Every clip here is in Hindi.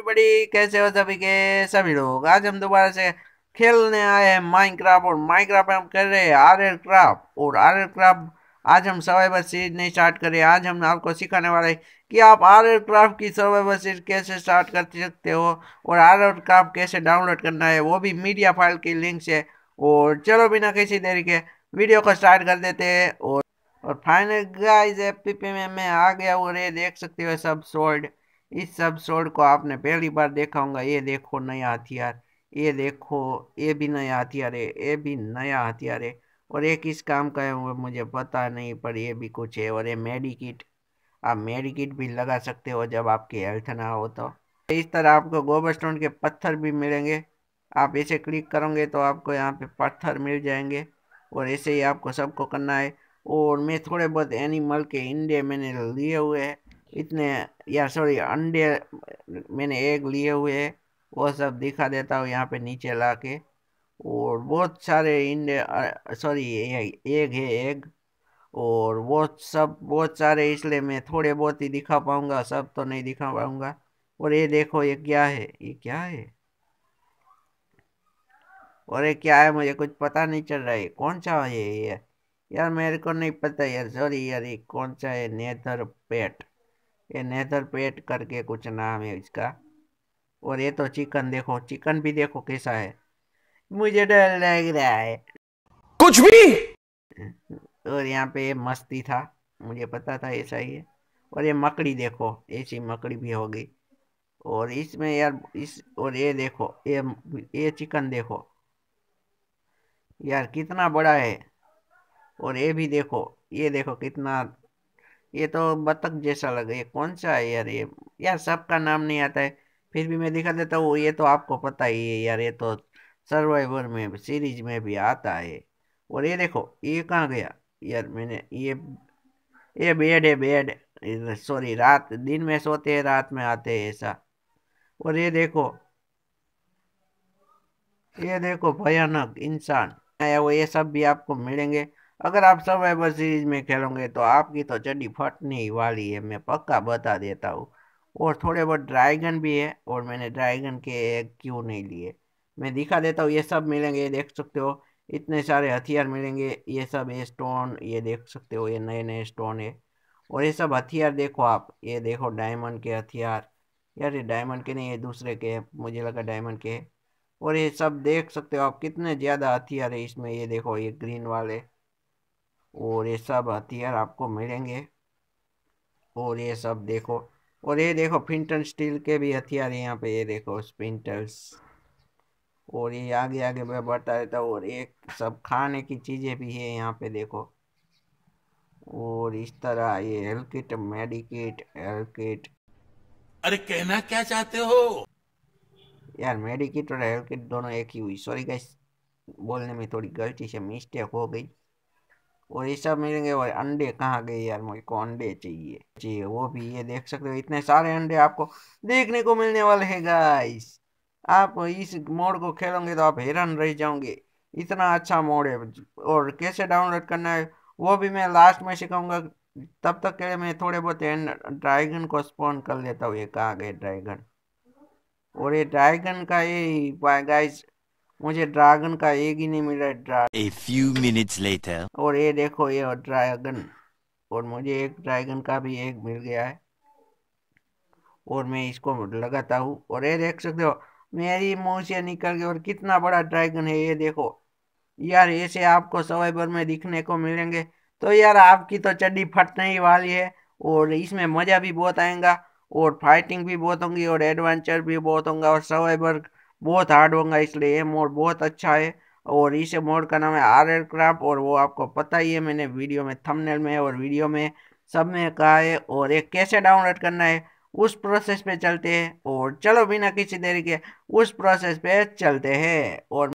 एवरीबॉडी कैसे हो सभी के सभी लोग आज हम दोबारा से खेलने आए हैं माइनक्राफ्ट और माइनक्राफ्ट हम कर रहे हैं आर एल क्राफ्ट और आर एल क्राफ्ट आज हम सर्वाइवर सीरीज नहीं स्टार्ट करें आज हम आपको सिखाने वाले हैं कि आप आर एल क्राफ्ट की सर्वाइवर सीरीज कैसे स्टार्ट कर सकते हो और आर एल क्राफ्ट कैसे डाउनलोड करना है वो भी मीडिया फाइल की लिंक से और चलो बिना किसी देरी के वीडियो को स्टार्ट कर देते हैं और और फाइनल गाइस एपीपी में मैं आ गया और ये देख सकते हो सब सोल्ड इस सब शोर को आपने पहली बार देखा होगा ये देखो नया हथियार ये देखो ये भी नया हथियार है ये भी नया हथियार है और ये किस काम का है वो मुझे पता नहीं पर ये भी कुछ है और ये मेडिकिट आप मेडिकिट भी लगा सकते हो जब आपकी हेल्थ ना हो तो इस तरह आपको गोबर स्टोन के पत्थर भी मिलेंगे आप इसे क्लिक करोगे तो आपको यहाँ पे पत्थर मिल जाएंगे और ऐसे ही आपको सबको करना है और मैं थोड़े बहुत एनिमल के इंडे मैंने लिए हुए हैं इतने या सॉरी अंडे मैंने एग लिए हुए है वो सब दिखा देता हूँ यहाँ पे नीचे ला के और बहुत सारे इंडे सॉरी एग है एग और वो सब बहुत सारे इसलिए मैं थोड़े बहुत ही दिखा पाऊँगा सब तो नहीं दिखा पाऊँगा और ये देखो ये क्या है ये क्या है और ये क्या है मुझे कुछ पता नहीं चल रहा है कौन सा है ये यार मेरे को नहीं पता यार सॉरी यार ये कौन सा है नेदर पेट ये नेदर पेट करके कुछ नाम है इसका और ये तो चिकन देखो चिकन भी देखो कैसा है मुझे डर लग रहा है कुछ भी और यहाँ पे मस्ती था मुझे पता था ऐसा ही है और ये मकड़ी देखो ऐसी मकड़ी भी होगी और इसमें यार इस और ये देखो ये ये चिकन देखो यार कितना बड़ा है और ये भी देखो ये देखो कितना ये तो बतख जैसा लग ये कौन सा है यार ये यार सबका नाम नहीं आता है फिर भी मैं दिखा देता हूँ ये तो आपको पता ही है यार ये तो सर्वाइवर में सीरीज में भी आता है और ये देखो ये कहाँ गया यार मैंने ये ये बेड है बेड सॉरी रात दिन में सोते हैं रात में आते हैं ऐसा और ये देखो ये देखो भयानक इंसान वो ये सब भी आपको मिलेंगे अगर आप सब सीरीज में खेलोगे तो आपकी तो चड्डी फटने ही वाली है मैं पक्का बता देता हूँ और थोड़े बहुत ड्रैगन भी है और मैंने ड्रैगन के एक क्यों नहीं लिए मैं दिखा देता हूँ ये सब मिलेंगे देख सकते हो इतने सारे हथियार मिलेंगे ये सब ये स्टोन ये देख सकते हो ये नए नए स्टोन है और ये सब हथियार देखो आप ये देखो डायमंड के हथियार यार ये डायमंड के नहीं ये दूसरे के हैं मुझे लगा डायमंड के और ये सब देख सकते हो आप कितने ज़्यादा हथियार है इसमें ये देखो ये ग्रीन वाले और ये सब हथियार आपको मिलेंगे और ये सब देखो और ये देखो फिंटन स्टील के भी हथियार यहाँ पे ये देखो स्पिंटल्स और ये आगे आगे मैं बता देता हूँ और एक सब खाने की चीज़ें भी है यहाँ पे देखो और इस तरह ये हेल्किट मेडिकेट हेल्किट अरे कहना क्या चाहते हो यार मेडिकेट और हेल्किट दोनों एक ही हुई सॉरी गाइस बोलने में थोड़ी गलती से मिस्टेक हो गई और ये सब मिलेंगे भाई अंडे कहाँ गए यार मुझे को अंडे चाहिए चाहिए वो भी ये देख सकते हो इतने सारे अंडे आपको देखने को मिलने वाले हैं गाइस आप इस मोड को खेलोगे तो आप हैरान रह जाओगे इतना अच्छा मोड है और कैसे डाउनलोड करना है वो भी मैं लास्ट में सिखाऊंगा तब तक के लिए मैं थोड़े बहुत ड्रैगन को स्पॉन कर लेता हूँ ये कहाँ गए ड्रैगन और ये ड्रैगन का ये गाइस मुझे ड्रैगन का एक ही नहीं मिला ड्रैगन और ये देखो ये ड्रैगन और मुझे एक ड्रैगन का भी एक मिल गया है और मैं इसको लगाता हूँ और ये देख सकते हो मेरी मुंह से निकल गया और कितना बड़ा ड्रैगन है ये देखो यार ऐसे आपको सवाईबर में दिखने को मिलेंगे तो यार आपकी तो चड्डी फटने ही वाली है और इसमें मज़ा भी बहुत आएगा और फाइटिंग भी बहुत होंगी और एडवेंचर भी बहुत होंगे और सवाईबर बहुत हार्ड होगा इसलिए ये मोड बहुत अच्छा है और इस मोड का नाम है आर एयरक्राफ्ट और वो आपको पता ही है मैंने वीडियो में थंबनेल में और वीडियो में सब में कहा है और ये कैसे डाउनलोड करना है उस प्रोसेस पे चलते हैं और चलो बिना किसी देरी के उस प्रोसेस पे चलते हैं और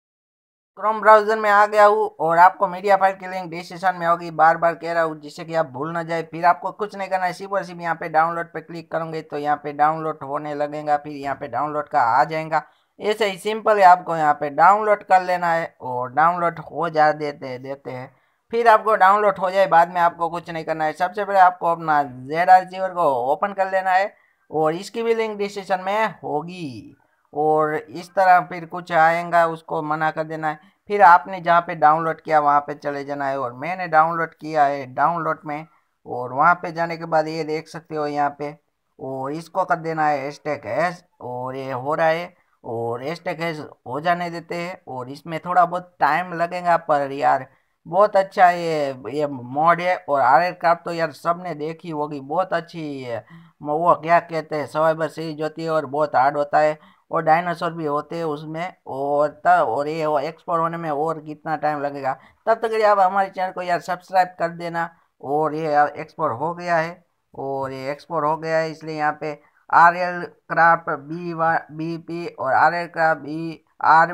क्रोम ब्राउजर में आ गया हूँ और आपको मीडिया फाइल की लिंक डिस्क्रिप्शन में होगी बार बार कह रहा हूँ जिससे कि आप भूल ना जाए फिर आपको कुछ नहीं करना है सिर्फ और सिर्फ यहाँ पे डाउनलोड पे क्लिक करूंगे तो यहाँ पे डाउनलोड होने लगेगा फिर यहाँ पे डाउनलोड का आ जाएगा ऐसे ही सिंपल है आपको यहाँ पे डाउनलोड कर लेना है और डाउनलोड हो जा देते देते हैं फिर आपको डाउनलोड हो जाए बाद में आपको कुछ नहीं करना है सबसे पहले आपको अपना जेड आर जीवर को ओपन कर लेना है और इसकी भी लिंक डिस्क्रिप्शन में होगी और इस तरह फिर कुछ आएगा उसको मना कर देना है फिर आपने जहाँ पे डाउनलोड किया वहाँ पे चले जाना है और मैंने डाउनलोड किया है डाउनलोड में और वहाँ पे जाने के बाद ये देख सकते हो यहाँ पे और इसको कर देना है एस्टेक एस और ये हो रहा है और एस्टेकेज हो जाने देते हैं और इसमें थोड़ा बहुत टाइम लगेगा पर यार बहुत अच्छा ये ये मॉड है और आर क्राफ्ट तो यार सबने देखी होगी बहुत अच्छी है वो क्या कहते हैं बस सीरीज होती है और बहुत हार्ड होता है और डायनासोर भी होते हैं उसमें और तब और ये वो एक्सप्लोर होने में और कितना टाइम लगेगा तब तक तो आप हमारे चैनल को यार सब्सक्राइब कर देना और ये एक्सप्लोर हो गया है और ये एक्सप्लोर हो गया है इसलिए यहाँ पे R L craft B B P और R L craft B R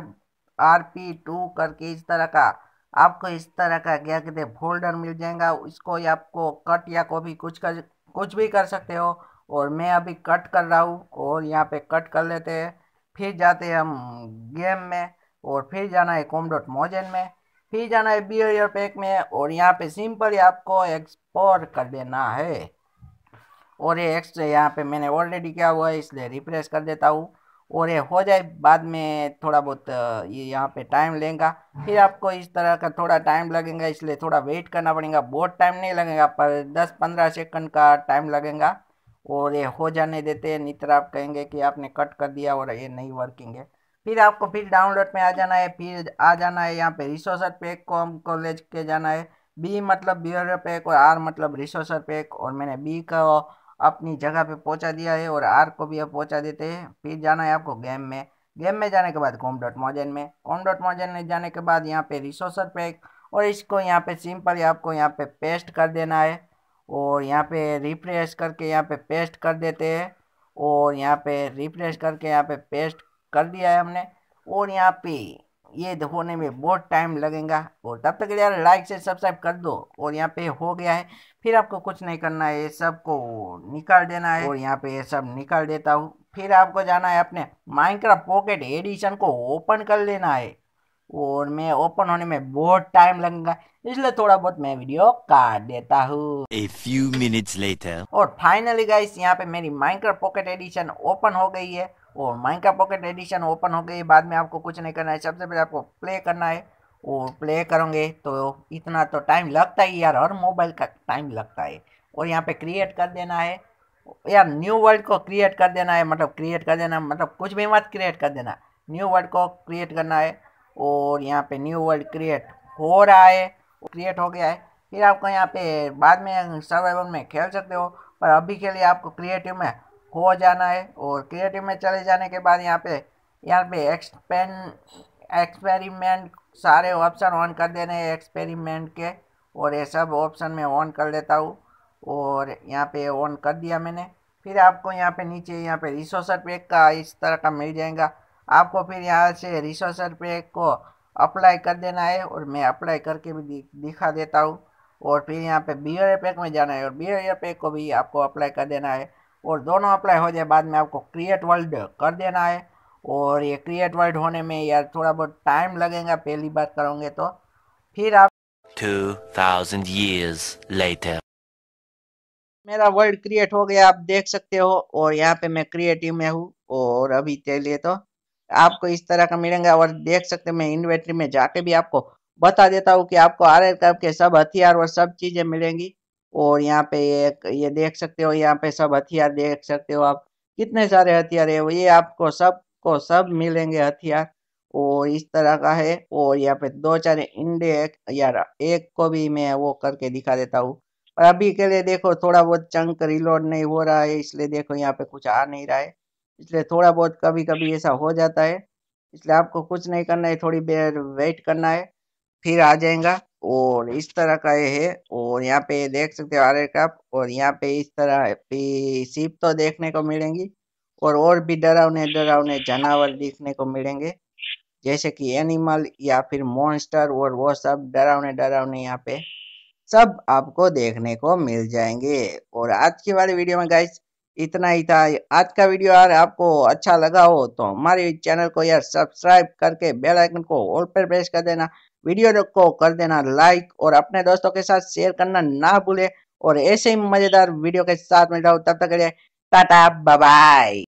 R P two करके इस तरह का आपको इस तरह का क्या कहते हैं फोल्डर मिल जाएगा इसको आपको कट या को भी कुछ कर कुछ भी कर सकते हो और मैं अभी कट कर रहा हूँ और यहाँ पे कट कर लेते हैं फिर जाते हैं हम गेम में और फिर जाना है कॉम डॉट मोजन में फिर जाना है बियर पैक में और यहाँ पे सिंपल आपको एक्सपोर्ट कर देना है और ये एक्स तो यहाँ पे मैंने ऑलरेडी क्या हुआ है इसलिए रिफ्रेश कर देता हूँ और ये हो जाए बाद में थोड़ा बहुत ये यहाँ पे टाइम लेगा फिर आपको इस तरह का थोड़ा टाइम लगेगा इसलिए थोड़ा वेट करना पड़ेगा बहुत टाइम नहीं लगेगा पर दस पंद्रह सेकंड का टाइम लगेगा और ये हो जाने देते हैं नित्र तो आप कहेंगे कि आपने कट कर दिया और ये नहीं वर्किंग है फिर आपको फिर डाउनलोड में आ जाना है फिर आ जाना है यहाँ पर रिसोर्सर पैक को हमको ले के जाना है बी मतलब बियर पैक और आर मतलब रिसोर्सर पैक और मैंने बी का अपनी जगह पे पहुंचा दिया है और आर को भी अब पहुंचा देते हैं फिर जाना है आपको गेम में गेम में जाने के बाद कॉम डॉट मोजन में कॉम डॉट मोजन में जाने के बाद यहाँ पे रिसोर्सर पैक और इसको यहाँ पे सिंपल आपको यहाँ पे पेस्ट कर देना है और यहाँ पे रिफ्रेश करके यहाँ पे पेस्ट कर देते हैं और यहाँ पे रिफ्रेश करके यहाँ पे पेस्ट कर दिया है हमने और यहाँ पे ये होने में बहुत टाइम लगेगा और तब तक यार लाइक से सब्सक्राइब कर दो और यहाँ पे हो गया है फिर आपको कुछ नहीं करना है ये सब को निकाल देना है और यहाँ पे ये सब निकाल देता हूँ फिर आपको जाना है अपने माइनक्राफ्ट पॉकेट एडिशन को ओपन कर लेना है और मैं ओपन होने में बहुत टाइम लगेगा इसलिए थोड़ा बहुत मैं वीडियो काट देता हूँ और फाइनली गाइस यहाँ पे मेरी माइनक्राफ्ट पॉकेट एडिशन ओपन हो गई है और माइंड का पॉकेट एडिशन ओपन हो गई बाद में आपको कुछ नहीं करना है सबसे पहले आपको प्ले करना है और प्ले करोगे तो इतना तो टाइम लगता ही यार हर मोबाइल का टाइम लगता है और यहाँ पे क्रिएट कर देना है यार न्यू वर्ल्ड को क्रिएट कर देना है मतलब क्रिएट कर देना मतलब कुछ भी मत क्रिएट कर देना न्यू वर्ल्ड को क्रिएट करना है और यहाँ पे न्यू वर्ल्ड क्रिएट हो रहा है क्रिएट हो गया है फिर आपको यहाँ पे बाद में सर्वाइवल में खेल सकते हो पर अभी के लिए आपको क्रिएटिव में हो जाना है और क्रिएटिव में चले जाने के बाद यहाँ पे यहाँ पे एक्सपेन एक्सपेरिमेंट सारे ऑप्शन ऑन कर देने हैं एक्सपेरिमेंट के और ये सब ऑप्शन में ऑन कर लेता हूँ और यहाँ पे ऑन कर दिया मैंने फिर आपको यहाँ पे नीचे यहाँ पे रिसोर्सर पैक का इस तरह का मिल जाएगा आपको फिर यहाँ से रिसोर्सर पैक को अप्लाई कर देना है और मैं अप्लाई करके भी दिखा देता हूँ और फिर यहाँ पे बी पैक में जाना है और बी पैक को भी आपको अप्लाई कर देना है और दोनों अप्लाई हो जाए बाद में आपको क्रिएट वर्ल्ड कर देना है और ये क्रिएट वर्ल्ड होने में यार थोड़ा बहुत टाइम लगेगा पहली बात करोगे तो फिर आप 2000 years later मेरा वर्ल्ड क्रिएट हो गया आप देख सकते हो और यहाँ पे मैं क्रिएटिव में हूँ और अभी के लिए तो आपको इस तरह का मिलेगा और देख सकते मैं इन्वेंट्री में जाके भी आपको बता देता हूँ कि आपको आर एल के सब हथियार और सब चीजें मिलेंगी और यहाँ पे ये ये देख सकते हो यहाँ पे सब हथियार देख सकते हो आप कितने सारे हथियार है ये आपको सब को सब मिलेंगे हथियार और इस तरह का है और यहाँ पे दो चार इंडे एक यार एक को भी मैं वो करके दिखा देता हूँ और अभी के लिए देखो थोड़ा बहुत चंक रिलोड नहीं हो रहा है इसलिए देखो यहाँ पे कुछ आ नहीं रहा है इसलिए थोड़ा बहुत कभी कभी ऐसा हो जाता है इसलिए आपको कुछ नहीं करना है थोड़ी देर वेट करना है फिर आ जाएगा और इस तरह का ये है और यहाँ पे देख सकते हो आर कप और यहाँ पे इस तरह सीप तो देखने को मिलेंगी और और भी डरावने डरावने जानवर देखने को मिलेंगे जैसे कि एनिमल या फिर मॉन्स्टर और वो सब डरावने डरावने यहाँ पे सब आपको देखने को मिल जाएंगे और आज की वाली वीडियो में गाइस इतना ही था आज का वीडियो यार आपको अच्छा लगा हो तो हमारे चैनल को यार सब्सक्राइब करके बेल आइकन को ऑल पर प्रेस कर देना वीडियो को कर देना लाइक और अपने दोस्तों के साथ शेयर करना ना भूले और ऐसे ही मजेदार वीडियो के साथ मिल रहा हूँ तब तक के लिए टाटा बाय